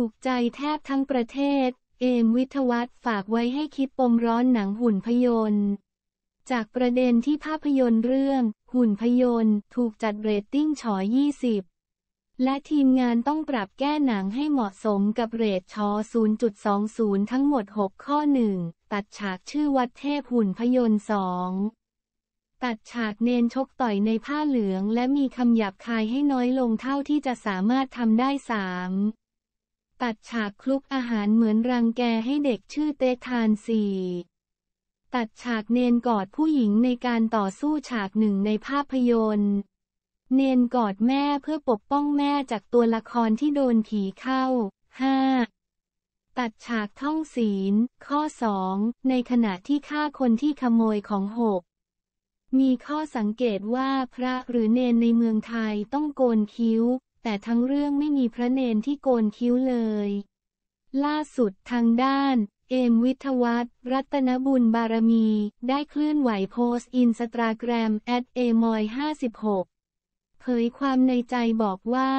ถูกใจแทบทั้งประเทศ เอมวิทวัตฝากไว้ให้คิดปมร้อนหนังหุ่นพยนต์ จากประเด็นที่ภาพยนตร์เรื่อง หุ่นพยนต์ถูกจัดเรตติ้งชอ20 และทีมงานต้องปรับแก้หนังให้เหมาะสมกับเรทชอ0.20 ทั้งหมด 6 ข้อ 1 ตัดฉากชื่อวัดเทพหุ่นพยนต์2ัดฉากเนนชกต่อยในผ้าเหลืองและมีคำหยาบคายให้น้อยลงเท่าที่จะสามารถทำได้สามตัดฉากคลุกอาหารเหมือนรังแกให้เด็กชื่อเตทานสี่ตัดฉากเนนกอดผู้หญิงในการต่อสู้ฉากหนึ่งในภาพยนตร์ เนนกอดแม่เพื่อปกป้องแม่จากตัวละครที่โดนผีเข้า 5. ตัดฉากท่องศีล ข้อ 2 ในขณะที่ฆ่าคนที่ขโมยของหกมีข้อสังเกตว่าพระหรือเนนในเมืองไทยต้องโกนคิ้วแต่ทั้งเรื่องไม่มีพระเนนที่โกนคิ้วเลย ล่าสุดทางด้าน เอมวิทวัตรรัตนบุญบารมี ได้เคลื่อนไหวโพสต์อินสตาแกรมแอดเอมอย56เผยความในใจบอกว่า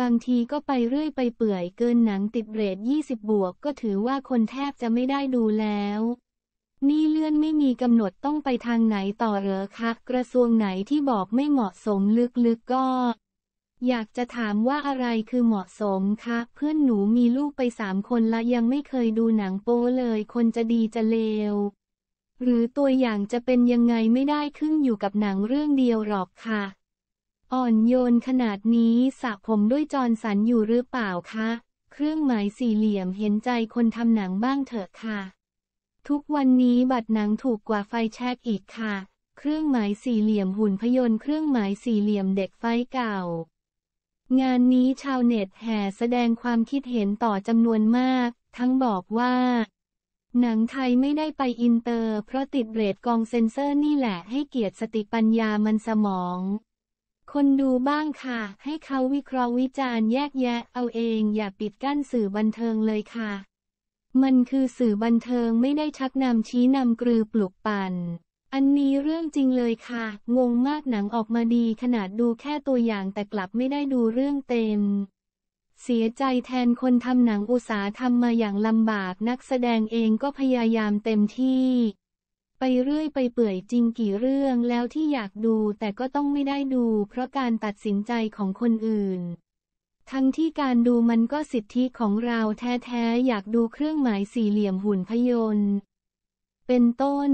บางทีก็ไปเรื่อยไปเปื่อยเกินหนังติดเรท20บวก ก็ถือว่าคนแทบจะไม่ได้ดูแล้ว นี่เลื่อนไม่มีกำหนดต้องไปทางไหนต่อเหรอคะ กระทรวงไหนที่บอกไม่เหมาะสมลึกๆกก็อยากจะถามว่าอะไรคือเหมาะสมคะ เพื่อนหนูมีลูกไปสามคนละยังไม่เคยดูหนังโป้เลย คนจะดีจะเลว หรือตัวอย่างจะเป็นยังไงไม่ได้ขึ้นอยู่กับหนังเรื่องเดียวหรอกค่ะ อ่อนโยนขนาดนี้สระผมด้วยจอนสันอยู่หรือเปล่าคะ เครื่องหมายสี่เหลี่ยมเห็นใจคนทำหนังบ้างเถอะค่ะ ทุกวันนี้บัตรหนังถูกกว่าไฟแชกอีกค่ะ เครื่องหมายสี่เหลี่ยมหุ่นพยนต์เครื่องหมายสี่เหลี่ยมเด็กไฟเก่างานนี้ชาวเน็ตแห่แสดงความคิดเห็นต่อจำนวนมาก ทั้งบอกว่า หนังไทยไม่ได้ไปอินเตอร์เพราะติดเบรด กองเซ็นเซอร์นี่แหละให้เกียรติสติปัญญามันสมอง คนดูบ้างค่ะให้เขาวิเคราะห์วิจารณ์แยกแยะเอาเองอย่าปิดกั้นสื่อบันเทิงเลยค่ะ มันคือสื่อบันเทิงไม่ได้ชักนำชี้นำกลือปลุกปั่นอันนี้เรื่องจริงเลยค่ะ งงมากหนังออกมาดีขนาดดูแค่ตัวอย่างแต่กลับไม่ได้ดูเรื่องเต็ม เสียใจแทนคนทำหนังอุตสาห์ทำมาอย่างลำบากนักแสดงเองก็พยายามเต็มที่ ไปเรื่อยไปเปื่อยจริงกี่เรื่องแล้วที่อยากดูแต่ก็ต้องไม่ได้ดู เพราะการตัดสินใจของคนอื่น ทั้งที่การดูมันก็สิทธิของเราแท้ๆอยากดูเครื่องหมายสี่เหลี่ยมหุ่นพยนต์เป็นต้น